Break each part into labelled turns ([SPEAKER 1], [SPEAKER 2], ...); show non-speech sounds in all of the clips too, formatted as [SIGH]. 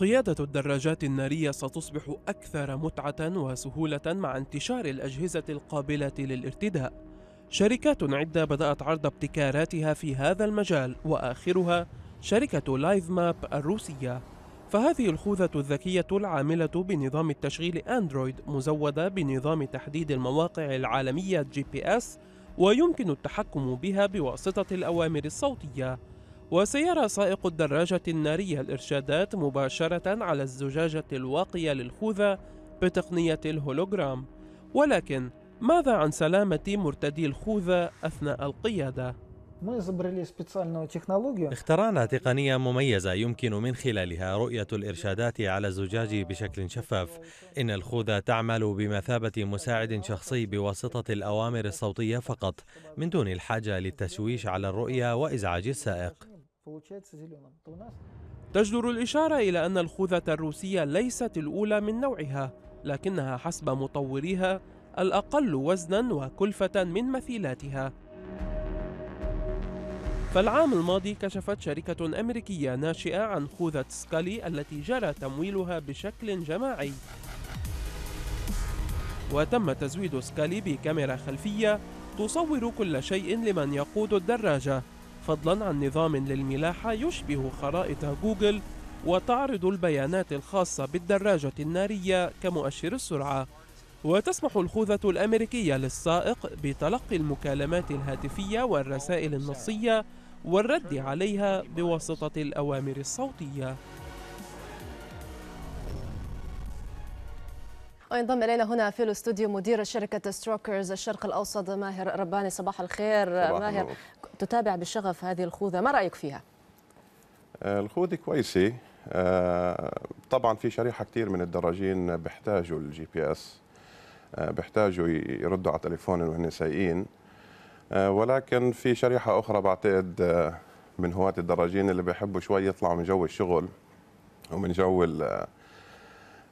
[SPEAKER 1] قيادة الدراجات النارية ستصبح أكثر متعة وسهولة مع انتشار الأجهزة القابلة للارتداء. شركات عدة بدأت عرض ابتكاراتها في هذا المجال وآخرها شركة لايف ماب الروسية. فهذه الخوذة الذكية العاملة بنظام التشغيل أندرويد مزودة بنظام تحديد المواقع العالمية جي بي اس ويمكن التحكم بها بواسطة الأوامر الصوتية. وسيرى سائق الدراجة النارية الإرشادات مباشرة على الزجاجة الواقية للخوذة بتقنية الهولوجرام ولكن ماذا عن سلامة مرتدي الخوذة أثناء القيادة؟ اخترعنا تقنية مميزة يمكن من خلالها رؤية الإرشادات على الزجاج بشكل شفاف إن الخوذة تعمل بمثابة مساعد شخصي بواسطة الأوامر الصوتية فقط من دون الحاجة للتشويش على الرؤية وإزعاج السائق
[SPEAKER 2] получается зеленым, то у нас
[SPEAKER 1] تجدر الإشارة إلى أن الخوذة الروسية ليست الأولى من نوعها، لكنها حسب مطوريها الأقل وزنا وكلفة من مثيلاتها. فالعام الماضي كشفت شركة أمريكية ناشئة عن خوذة سكالي التي جرى تمويلها بشكل جماعي. وتم تزويد سكالي بكاميرا خلفية تصور كل شيء لمن يقود الدراجة فضلا عن نظام للملاحة يشبه خرائط جوجل وتعرض البيانات الخاصة بالدراجة النارية كمؤشر السرعة وتسمح الخوذة الأمريكية للسائق بتلقي المكالمات الهاتفية والرسائل النصية والرد عليها بواسطة الأوامر الصوتية
[SPEAKER 3] وينضم الينا هنا في الاستوديو مدير شركه ستروكرز الشرق الاوسط ماهر رباني صباح الخير صباح ماهر الله. تتابع بشغف هذه الخوذه ما رايك فيها؟
[SPEAKER 4] آه، الخوذه كويسه آه، طبعا في شريحه كثير من الدراجين بيحتاجوا الجي بي اس آه، بيحتاجوا يردوا على تليفونهم وهن سايقين ولكن في شريحه اخرى بعتقد من هواة الدراجين اللي بيحبوا شوي يطلعوا من جو الشغل ومن جو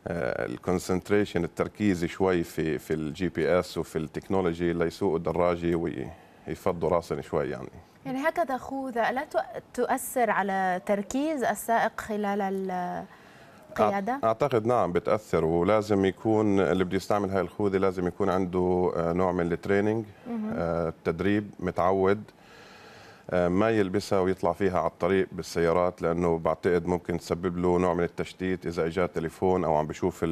[SPEAKER 4] آه، الكونسنتريشن التركيز شوي في في الجي بي اس وفي التكنولوجي ليسوقوا الدراجه ويفضوا راسهم شوي يعني
[SPEAKER 2] يعني هكذا خوذه لا تؤثر على تركيز السائق خلال
[SPEAKER 4] القياده؟ اعتقد نعم بتاثر ولازم يكون اللي بده يستعمل هاي الخوذه لازم يكون عنده آه، نوع من التريننج آه، تدريب متعود آه، ما يلبسها ويطلع فيها على الطريق بالسيارات لانه بعتقد ممكن تسبب له نوع من التشتيت اذا اجاه تليفون او عم بشوف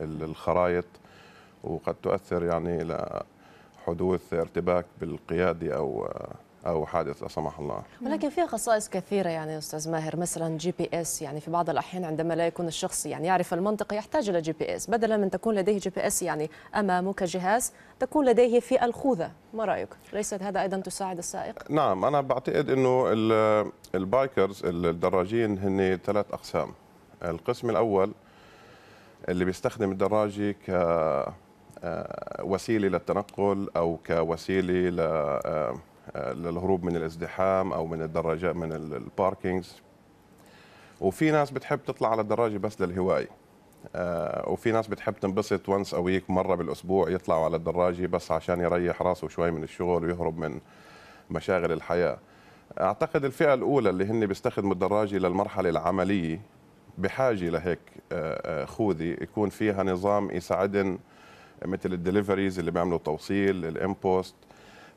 [SPEAKER 4] الخرائط وقد تؤثر يعني الى حدوث ارتباك بالقياده او آه، او حادث لا سمح الله
[SPEAKER 3] ولكن فيها خصائص كثيره يعني استاذ ماهر مثلا جي بي اس يعني في بعض الاحيان عندما لا يكون الشخص يعني يعرف المنطقه يحتاج الى جي بي اس بدلا من تكون لديه جي بي اس يعني امامك جهاز تكون لديه في الخوذه ما رايك ليست هذا ايضا تساعد السائق
[SPEAKER 4] نعم انا بعتقد انه البايكرز الدراجين هن ثلاث اقسام القسم الاول اللي بيستخدم الدراجه ك آه، وسيله للتنقل او كوسيله آه، للهروب من الازدحام او من الدراجات من الباركينجز وفي ناس بتحب تطلع على الدراجه بس للهوايه آه، وفي ناس بتحب تنبسط وانس اويك مره بالاسبوع يطلعوا على الدراجه بس عشان يريح راسه شوي من الشغل ويهرب من مشاغل الحياه اعتقد الفئه الاولى اللي هن بيستخدموا الدراجه للمرحله العمليه بحاجه لهيك آه، آه، خوذه يكون فيها نظام يساعدن مثل الدليفريز اللي بيعملوا توصيل الامبوست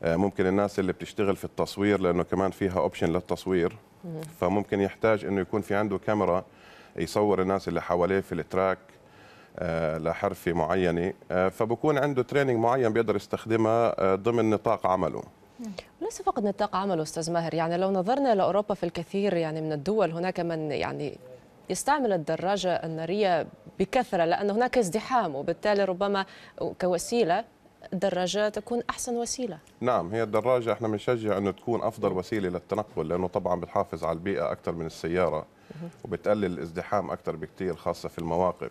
[SPEAKER 4] آه، ممكن الناس اللي بتشتغل في التصوير لانه كمان فيها اوبشن للتصوير فممكن يحتاج انه يكون في عنده كاميرا يصور الناس اللي حواليه في التراك آه، لحرفه معينه آه، فبكون عنده تريننج معين بيقدر يستخدمها ضمن نطاق عمله
[SPEAKER 3] وليس فقط نطاق عمله استاذ ماهر يعني لو نظرنا لاوروبا في الكثير يعني من الدول هناك من يعني يستعمل الدراجة النارية بكثرة لأن هناك ازدحام وبالتالي ربما كوسيلة الدراجة تكون أحسن وسيلة
[SPEAKER 4] نعم هي الدراجة احنا بنشجع أنه تكون أفضل وسيلة للتنقل لأنه طبعا بتحافظ على البيئة أكثر من السيارة وبتقلل الازدحام أكثر بكثير خاصة في المواقف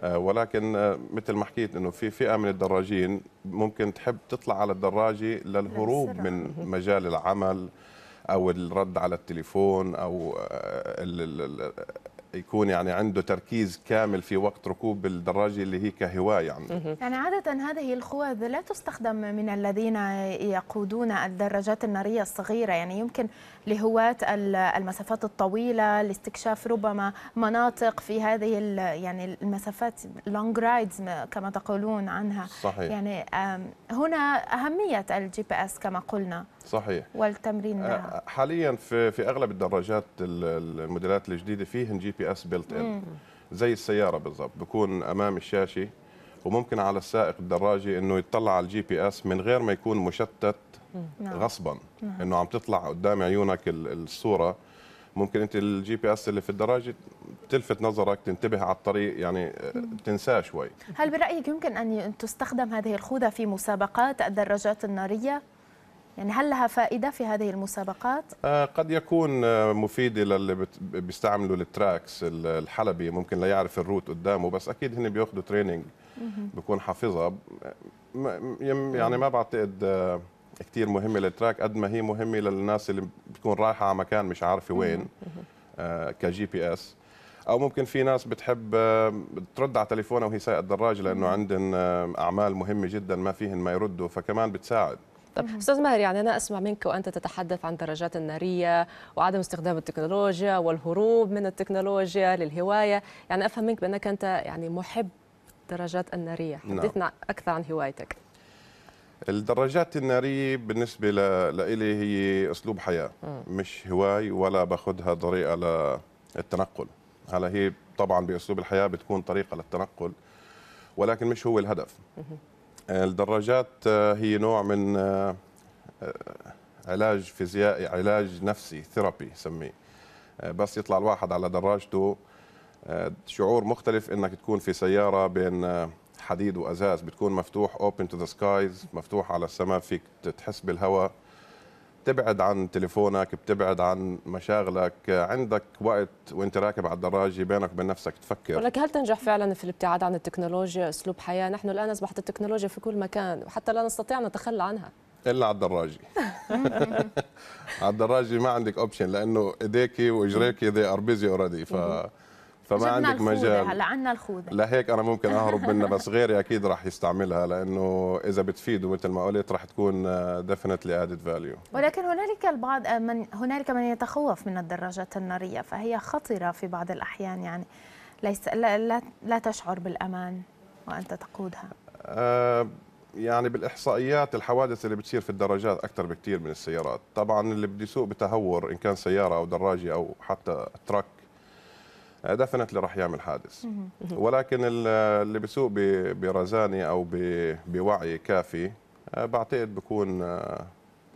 [SPEAKER 4] آه، ولكن آه، مثل ما حكيت انه في فئه من الدراجين ممكن تحب تطلع على الدراجه للهروب من مجال العمل او الرد على التليفون او آه، يكون يعني عنده تركيز كامل في وقت ركوب الدراجه اللي هي كهوايه يعني.
[SPEAKER 2] يعني عاده هذه الخوذ لا تستخدم من الذين يقودون الدراجات الناريه الصغيره يعني يمكن لهواة المسافات الطويله لاستكشاف ربما مناطق في هذه يعني المسافات لونج رايدز كما تقولون عنها صحيح. يعني هنا اهميه الجي بي اس كما قلنا صحيح والتمرين معها.
[SPEAKER 4] حاليا في في اغلب الدراجات الموديلات الجديده فيهن جي بي بي اس بيلت ان زي السياره بالضبط بكون امام الشاشه وممكن على السائق الدراجي انه يطلع على الجي بي اس من غير ما يكون مشتت نعم. غصبا نعم. انه عم تطلع قدام عيونك الصوره ممكن انت الجي بي اس اللي في الدراجه تلفت نظرك تنتبه على الطريق يعني آه، تنساه شوي
[SPEAKER 2] هل برايك يمكن ان تستخدم هذه الخوذه في مسابقات الدراجات الناريه يعني هل لها فائدة في هذه المسابقات؟
[SPEAKER 4] آه، قد يكون آه، مفيد للي بيستعملوا التراكس الحلبي ممكن لا يعرف الروت قدامه بس أكيد هن بياخذوا تريننج بكون حافظها يعني ما بعتقد آه، كثير مهمة للتراك قد ما هي مهمة للناس اللي بتكون رايحة على مكان مش عارفة وين كجي بي اس او ممكن في ناس بتحب ترد على تليفونها وهي سايقه الدراجه لانه عندهم اعمال مهمه جدا ما فيهن ما يردوا فكمان بتساعد
[SPEAKER 3] طب استاذ ماهر يعني انا اسمع منك وانت تتحدث عن درجات الناريه وعدم استخدام التكنولوجيا والهروب من التكنولوجيا للهوايه يعني افهم منك بانك انت يعني محب الدرجات الناريه نعم. حدثنا نعم. اكثر عن هوايتك
[SPEAKER 4] الدراجات النارية بالنسبة لإلي هي أسلوب حياة مش هواي ولا باخذها طريقة للتنقل هلا هي طبعا بأسلوب الحياة بتكون طريقة للتنقل ولكن مش هو الهدف الدراجات آه، هي نوع من آه، آه، علاج فيزيائي علاج نفسي ثيرابي سميه بس يطلع الواحد على دراجته شعور مختلف انك تكون في سياره بين حديد وازاز بتكون مفتوح اوبن تو ذا سكايز مفتوح على السماء فيك تحس بالهواء بتبعد عن تليفونك بتبعد عن مشاغلك عندك وقت وانت راكب على الدراجه بينك وبين نفسك تفكر ولكن
[SPEAKER 3] هل تنجح فعلا في الابتعاد عن التكنولوجيا اسلوب حياه نحن الان اصبحت التكنولوجيا في كل مكان وحتى لا نستطيع ان نتخلى عنها
[SPEAKER 4] الا على الدراجه [LAUGHS] على الدراجه ما عندك اوبشن لانه ايديك واجريك ذي ار بيزي اوريدي ف فما عندك مجال هلا
[SPEAKER 2] عندنا الخوذه
[SPEAKER 4] لهيك انا ممكن [LAUGHS] اهرب منها بس غيري اكيد راح يستعملها لانه اذا بتفيده مثل ما قلت راح تكون ديفنتلي ادد فاليو
[SPEAKER 2] ولكن هنالك البعض آه، من هنالك من يتخوف من الدراجات الناريه فهي خطره في بعض الاحيان يعني ليس لا, لا, لا تشعر بالامان وانت تقودها
[SPEAKER 4] أه يعني بالاحصائيات الحوادث اللي بتصير في الدراجات اكثر بكثير من السيارات طبعا اللي بده يسوق بتهور ان كان سياره او دراجه او حتى تراك آه، دفنت اللي راح يعمل حادث ولكن اللي بيسوق برزانه او بوعي كافي آه، بعتقد بكون آه،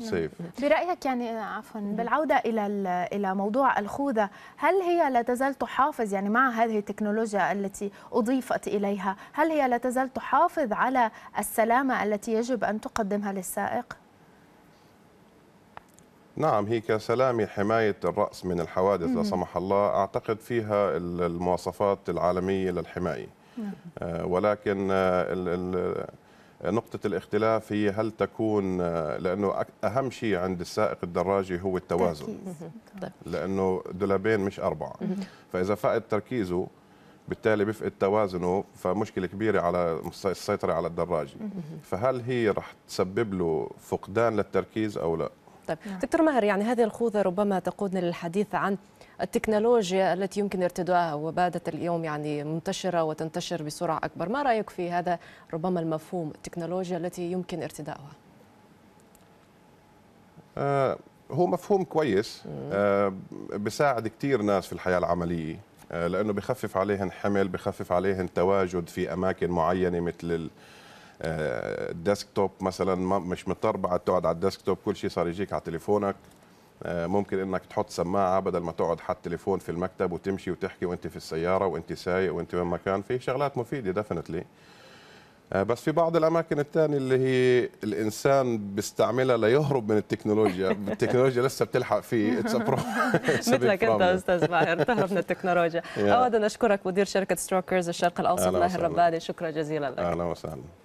[SPEAKER 4] نعم. سيف
[SPEAKER 2] برايك يعني عفوا بالعوده الى الى موضوع الخوذه هل هي لا تزال تحافظ يعني مع هذه التكنولوجيا التي اضيفت اليها هل هي لا تزال تحافظ على السلامه التي يجب ان تقدمها للسائق
[SPEAKER 4] نعم هي كسلامة حماية الرأس من الحوادث لا سمح الله أعتقد فيها المواصفات العالمية للحماية نعم. آه، ولكن آه، نقطة الاختلاف هي هل تكون آه، لأنه أهم شيء عند السائق الدراجي هو التوازن طيب. لأنه دولابين مش أربعة فإذا فقد تركيزه بالتالي بفقد توازنه فمشكله كبيره على السيطره على الدراجه فهل هي رح تسبب له فقدان للتركيز او لا
[SPEAKER 3] طيب نعم. دكتور ماهر يعني هذه الخوذة ربما تقودنا للحديث عن التكنولوجيا التي يمكن ارتدائها وبادت اليوم يعني منتشرة وتنتشر بسرعة أكبر ما رأيك في هذا ربما المفهوم التكنولوجيا التي يمكن ارتدائها
[SPEAKER 4] آه، هو مفهوم كويس آه، بساعد كثير ناس في الحياة العملية آه، لأنه بخفف عليهم حمل بخفف عليهم تواجد في أماكن معينة مثل الديسك آه، توب مثلا مش مضطر بعد تقعد على الديسك توب كل شيء صار يجيك على تليفونك آه، ممكن انك تحط سماعه بدل ما تقعد حتى تليفون في المكتب وتمشي وتحكي وانت في السياره وانت سايق وانت وين ما كان في شغلات مفيده ديفينتلي آه، بس في بعض الاماكن الثانيه اللي هي الانسان بيستعملها ليهرب من التكنولوجيا [LAUGHS] التكنولوجيا لسه بتلحق فيه اتس [LAUGHS] مثلك انت استاذ ماهر تهرب من
[SPEAKER 3] التكنولوجيا [LAUGHS] اود ان اشكرك مدير شركه ستروكرز الشرق الاوسط ماهر ربادي شكرا جزيلا لك
[SPEAKER 4] اهلا وسهلا